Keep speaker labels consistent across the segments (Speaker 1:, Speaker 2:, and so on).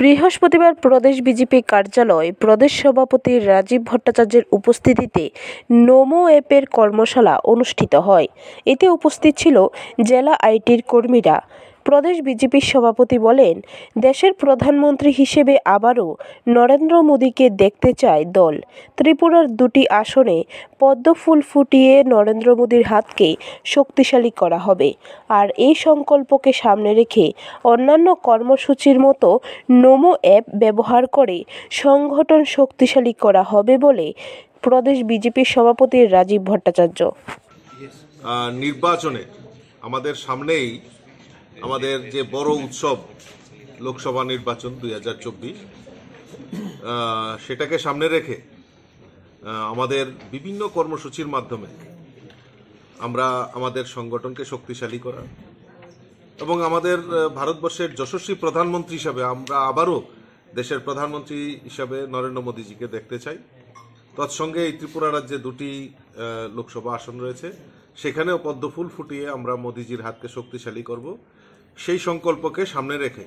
Speaker 1: বৃহস্পতিবার প্রদেশ বিজেপি কার্যালয় প্রদেশ সভাপতি রাজীব ভট্টাচার্যের উপস্থিতিতে নমো অ্যাপের কর্মশালা অনুষ্ঠিত হয় এতে উপস্থিত ছিল জেলা আইটির কর্মীরা প্রদেশ বিজেপির সভাপতি বলেন দেশের প্রধানমন্ত্রী হিসেবে আবারও নরেন্দ্র মোদীকে দেখতে চায় দল ত্রিপুরার দুটি আসনে পদ্মফুল ফুটিয়ে নরেন্দ্র মোদীর হাতকে শক্তিশালী করা হবে আর এই সংকল্পকে সামনে রেখে অন্যান্য কর্মসূচির মতো নোমো অ্যাপ ব্যবহার করে সংগঠন শক্তিশালী করা হবে বলে প্রদেশ বিজেপির সভাপতি রাজীব ভট্টাচার্য
Speaker 2: নির্বাচনে আমাদের সামনেই আমাদের যে বড় উৎসব লোকসভা নির্বাচন দুই হাজার সেটাকে সামনে রেখে আমাদের বিভিন্ন কর্মসূচির মাধ্যমে আমরা আমাদের সংগঠনকে শক্তিশালী করা এবং আমাদের ভারতবর্ষের যশস্বী প্রধানমন্ত্রী হিসাবে আমরা আবারও দেশের প্রধানমন্ত্রী হিসাবে নরেন্দ্র মোদীজিকে দেখতে চাই তৎসঙ্গে এই ত্রিপুরা রাজ্যে দুটি লোকসভা আসন রয়েছে সেখানেও পদ্মফুল ফুটিয়ে আমরা মোদিজির হাতকে শক্তিশালী করব সেই সংকল্পকে সামনে রেখে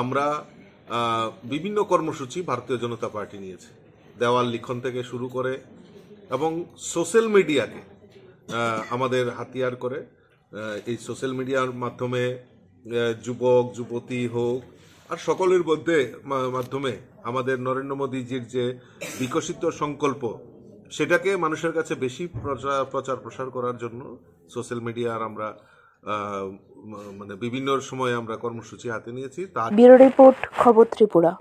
Speaker 2: আমরা বিভিন্ন কর্মসূচি ভারতীয় জনতা পার্টি নিয়েছে দেওয়াল লিখন থেকে শুরু করে এবং সোশ্যাল মিডিয়াকে আমাদের হাতিয়ার করে এই সোশ্যাল মিডিয়ার মাধ্যমে যুবক যুবতী হোক আর সকলের মধ্যে মাধ্যমে আমাদের নরেন্দ্র মোদীজির যে বিকশিত সংকল্প সেটাকে মানুষের কাছে বেশি প্রচার প্রচার প্রসার করার জন্য সোশ্যাল মিডিয়ার আমরা মানে বিভিন্ন সময়ে আমরা কর্মসূচি হাতে নিয়েছি তার রিপোর্ট
Speaker 1: খবর ত্রিপুরা